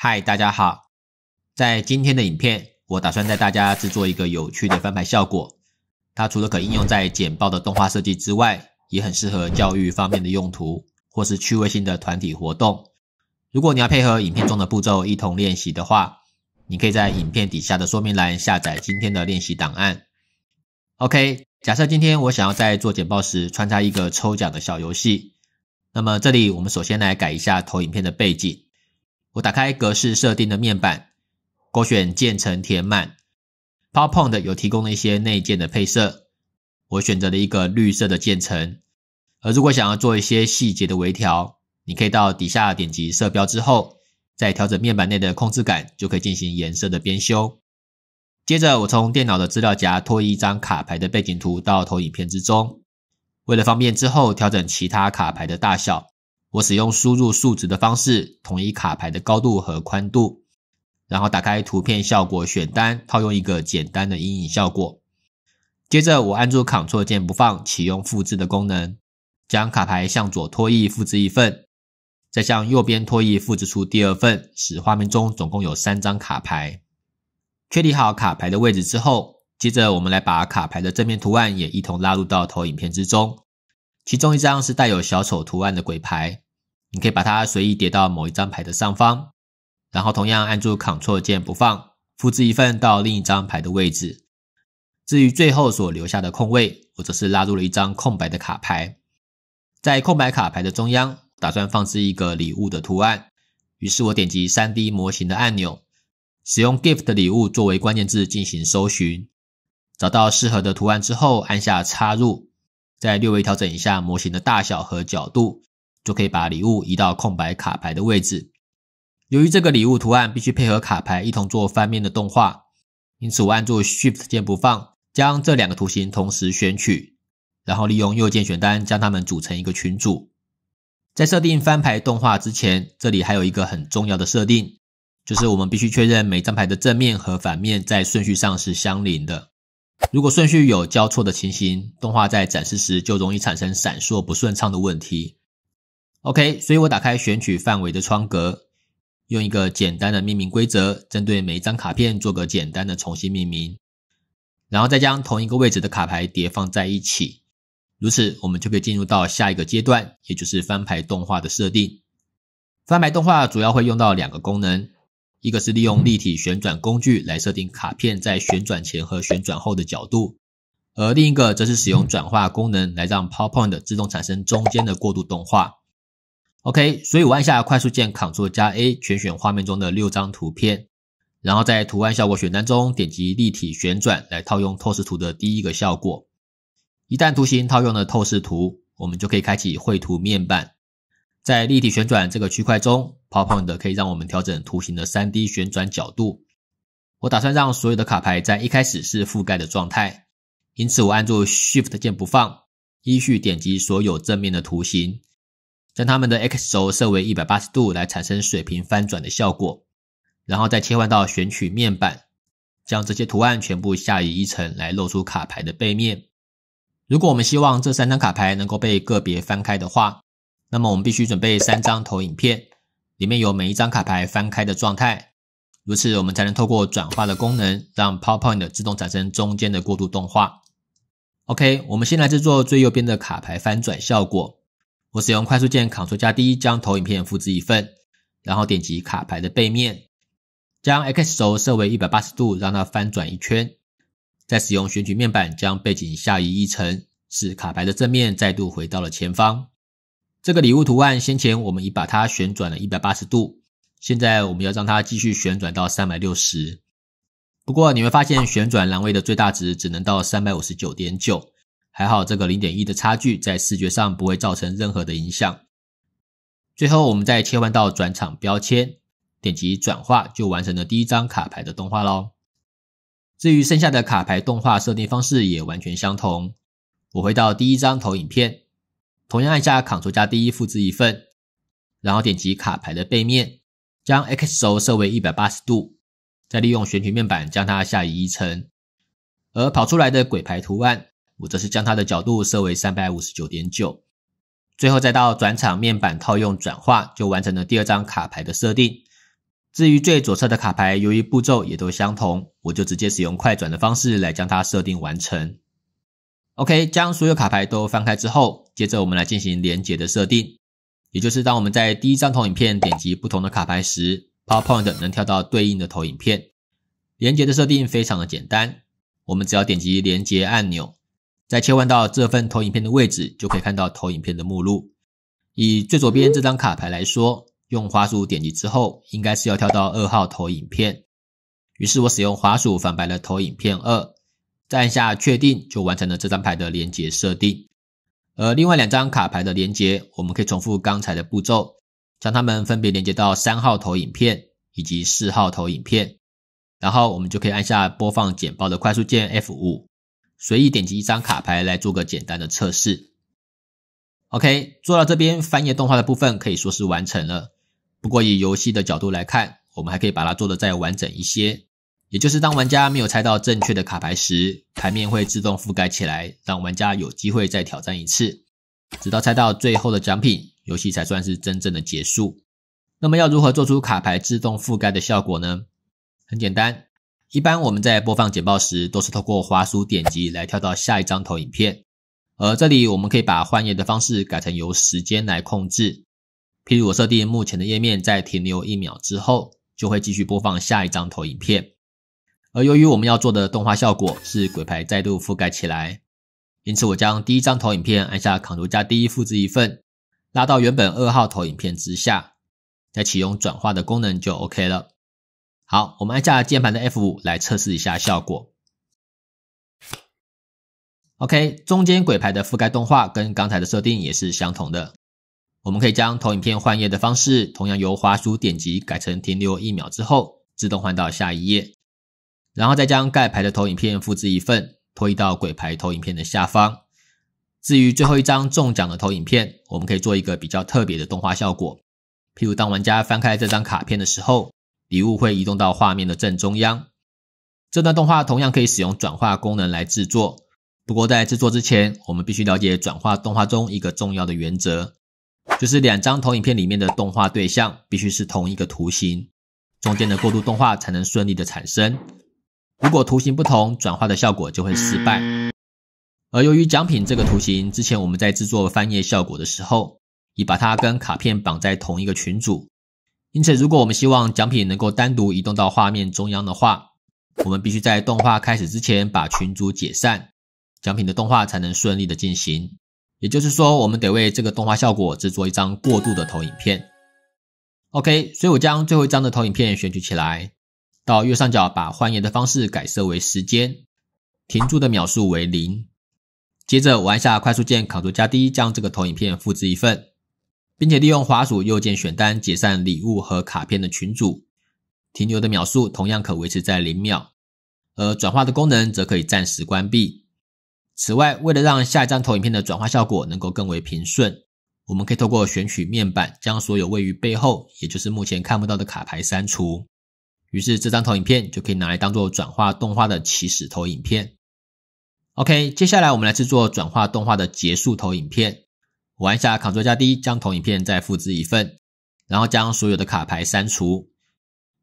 嗨，大家好！在今天的影片，我打算带大家制作一个有趣的翻牌效果。它除了可应用在简报的动画设计之外，也很适合教育方面的用途，或是趣味性的团体活动。如果你要配合影片中的步骤一同练习的话，你可以在影片底下的说明栏下载今天的练习档案。OK，假设今天我想要在做简报时穿插一个抽奖的小游戏，那么这里我们首先来改一下投影片的背景。我打开格式设定的面板，勾选渐层填满。PowerPoint 有提供了一些内建的配色，我选择了一个绿色的渐层。而如果想要做一些细节的微调，你可以到底下点击色标之后，再调整面板内的控制杆，就可以进行颜色的编修。接着我从电脑的资料夹拖一张卡牌的背景图到投影片之中，为了方便之后调整其他卡牌的大小。我使用输入数值的方式，统一卡牌的高度和宽度，然后打开图片效果选单，套用一个简单的阴影效果。接着我按住 Ctrl 键不放，启用复制的功能，将卡牌向左拖曳复制一份，再向右边拖曳复制出第二份，使画面中总共有三张卡牌。确定好卡牌的位置之后，接着我们来把卡牌的正面图案也一同拉入到投影片之中。其中一张是带有小丑图案的鬼牌，你可以把它随意叠到某一张牌的上方，然后同样按住 Ctrl 键不放，复制一份到另一张牌的位置。至于最后所留下的空位，我则是拉入了一张空白的卡牌，在空白卡牌的中央，打算放置一个礼物的图案。于是我点击 3D 模型的按钮，使用 Gift 的礼物作为关键字进行搜寻，找到适合的图案之后，按下插入。再略微调整一下模型的大小和角度，就可以把礼物移到空白卡牌的位置。由于这个礼物图案必须配合卡牌一同做翻面的动画，因此我按住 Shift 键不放，将这两个图形同时选取，然后利用右键选单将它们组成一个群组。在设定翻牌动画之前，这里还有一个很重要的设定，就是我们必须确认每张牌的正面和反面在顺序上是相邻的。如果顺序有交错的情形，动画在展示时就容易产生闪烁不顺畅的问题。OK，所以我打开选取范围的窗格，用一个简单的命名规则，针对每一张卡片做个简单的重新命名，然后再将同一个位置的卡牌叠放在一起。如此，我们就可以进入到下一个阶段，也就是翻牌动画的设定。翻牌动画主要会用到两个功能。一个是利用立体旋转工具来设定卡片在旋转前和旋转后的角度，而另一个则是使用转化功能来让 PowerPoint 自动产生中间的过渡动画。OK，所以我按下快速键 Ctrl 加 A 全选画面中的六张图片，然后在图案效果选单中点击立体旋转来套用透视图的第一个效果。一旦图形套用了透视图，我们就可以开启绘图面板，在立体旋转这个区块中。PowerPoint 可以让我们调整图形的 3D 旋转角度。我打算让所有的卡牌在一开始是覆盖的状态，因此我按住 Shift 键不放，依序点击所有正面的图形，将它们的 X 轴设为180度来产生水平翻转的效果。然后再切换到选取面板，将这些图案全部下移一层来露出卡牌的背面。如果我们希望这三张卡牌能够被个别翻开的话，那么我们必须准备三张投影片。里面有每一张卡牌翻开的状态，如此我们才能透过转化的功能，让 PowerPoint 自动产生中间的过渡动画。OK，我们先来制作最右边的卡牌翻转效果。我使用快速键 Ctrl 加 D 将投影片复制一份，然后点击卡牌的背面，将 X 轴设为180度，让它翻转一圈。再使用选取面板将背景下移一层，使卡牌的正面再度回到了前方。这个礼物图案，先前我们已把它旋转了180度，现在我们要让它继续旋转到360。不过你会发现，旋转栏位的最大值只能到359.9，还好这个0.1的差距在视觉上不会造成任何的影响。最后，我们再切换到转场标签，点击转化就完成了第一张卡牌的动画喽。至于剩下的卡牌动画设定方式也完全相同。我回到第一张投影片。同样按下 Ctrl 加 D 复制一份，然后点击卡牌的背面，将 X 轴设为一百八十度，再利用选取面板将它下移一层。而跑出来的鬼牌图案，我则是将它的角度设为三百五十九点九，最后再到转场面板套用转化，就完成了第二张卡牌的设定。至于最左侧的卡牌，由于步骤也都相同，我就直接使用快转的方式来将它设定完成。OK，将所有卡牌都翻开之后，接着我们来进行连接的设定，也就是当我们在第一张投影片点击不同的卡牌时，PowerPoint 能跳到对应的投影片。连接的设定非常的简单，我们只要点击连接按钮，再切换到这份投影片的位置，就可以看到投影片的目录。以最左边这张卡牌来说，用滑鼠点击之后，应该是要跳到二号投影片。于是我使用滑鼠反白了投影片二。再按下确定，就完成了这张牌的连接设定。而另外两张卡牌的连接，我们可以重复刚才的步骤，将它们分别连接到三号投影片以及四号投影片。然后我们就可以按下播放剪报的快速键 F 五，随意点击一张卡牌来做个简单的测试。OK，做到这边翻页动画的部分可以说是完成了。不过以游戏的角度来看，我们还可以把它做的再完整一些。也就是当玩家没有猜到正确的卡牌时，牌面会自动覆盖起来，让玩家有机会再挑战一次，直到猜到最后的奖品，游戏才算是真正的结束。那么要如何做出卡牌自动覆盖的效果呢？很简单，一般我们在播放剪报时，都是透过滑鼠点击来跳到下一张投影片，而这里我们可以把换页的方式改成由时间来控制，譬如我设定目前的页面在停留一秒之后，就会继续播放下一张投影片。而由于我们要做的动画效果是鬼牌再度覆盖起来，因此我将第一张投影片按下 Ctrl 加 D 复制一份，拉到原本二号投影片之下，再启用转化的功能就 OK 了。好，我们按下键盘的 F5 来测试一下效果。OK，中间鬼牌的覆盖动画跟刚才的设定也是相同的。我们可以将投影片换页的方式，同样由滑鼠点击改成停留一秒之后自动换到下一页。然后再将盖牌的投影片复制一份，推移到鬼牌投影片的下方。至于最后一张中奖的投影片，我们可以做一个比较特别的动画效果。譬如当玩家翻开这张卡片的时候，礼物会移动到画面的正中央。这段动画同样可以使用转化功能来制作。不过在制作之前，我们必须了解转化动画中一个重要的原则，就是两张投影片里面的动画对象必须是同一个图形，中间的过渡动画才能顺利的产生。如果图形不同，转化的效果就会失败。而由于奖品这个图形之前我们在制作翻页效果的时候已把它跟卡片绑在同一个群组，因此如果我们希望奖品能够单独移动到画面中央的话，我们必须在动画开始之前把群组解散，奖品的动画才能顺利的进行。也就是说，我们得为这个动画效果制作一张过渡的投影片。OK，所以我将最后一张的投影片选取起来。到右上角，把换页的方式改设为时间，停住的秒数为零。接着我按下快速键 Ctrl 加 D，将这个投影片复制一份，并且利用滑鼠右键选单解散礼物和卡片的群组，停留的秒数同样可维持在零秒，而转化的功能则可以暂时关闭。此外，为了让下一张投影片的转化效果能够更为平顺，我们可以透过选取面板将所有位于背后，也就是目前看不到的卡牌删除。于是这张投影片就可以拿来当做转化动画的起始投影片。OK，接下来我们来制作转化动画的结束投影片。按一下 Ctrl 加 D，将投影片再复制一份，然后将所有的卡牌删除，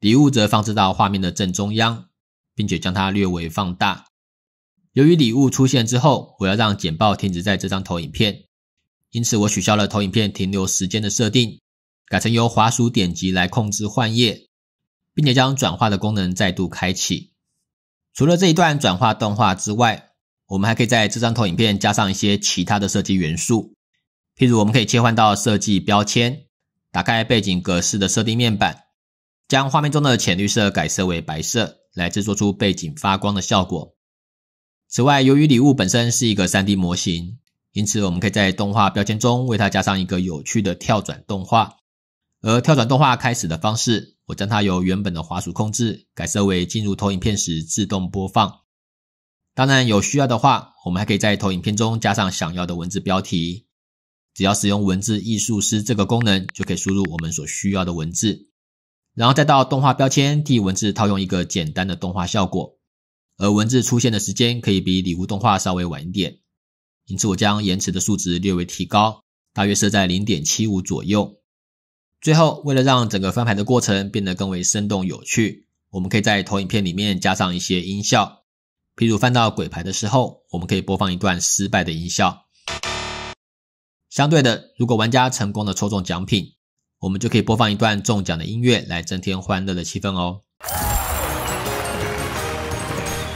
礼物则放置到画面的正中央，并且将它略微放大。由于礼物出现之后，我要让简报停止在这张投影片，因此我取消了投影片停留时间的设定，改成由滑鼠点击来控制换页。并且将转化的功能再度开启。除了这一段转化动画之外，我们还可以在这张投影片加上一些其他的设计元素。譬如，我们可以切换到设计标签，打开背景格式的设定面板，将画面中的浅绿色改设为白色，来制作出背景发光的效果。此外，由于礼物本身是一个 3D 模型，因此我们可以在动画标签中为它加上一个有趣的跳转动画。而跳转动画开始的方式，我将它由原本的滑鼠控制改设为进入投影片时自动播放。当然，有需要的话，我们还可以在投影片中加上想要的文字标题。只要使用文字艺术师这个功能，就可以输入我们所需要的文字，然后再到动画标签替文字套用一个简单的动画效果。而文字出现的时间可以比礼物动画稍微晚一点，因此我将延迟的数值略微提高，大约设在0.75左右。最后，为了让整个翻牌的过程变得更为生动有趣，我们可以在投影片里面加上一些音效。譬如翻到鬼牌的时候，我们可以播放一段失败的音效；相对的，如果玩家成功的抽中奖品，我们就可以播放一段中奖的音乐，来增添欢乐的气氛哦。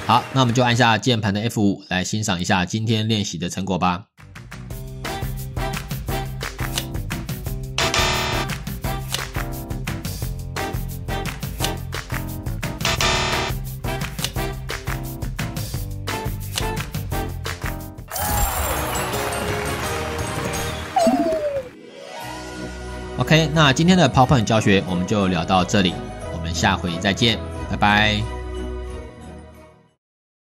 好，那我们就按下键盘的 F5 来欣赏一下今天练习的成果吧。那今天的 PowerPoint 教学我们就聊到这里，我们下回再见，拜拜。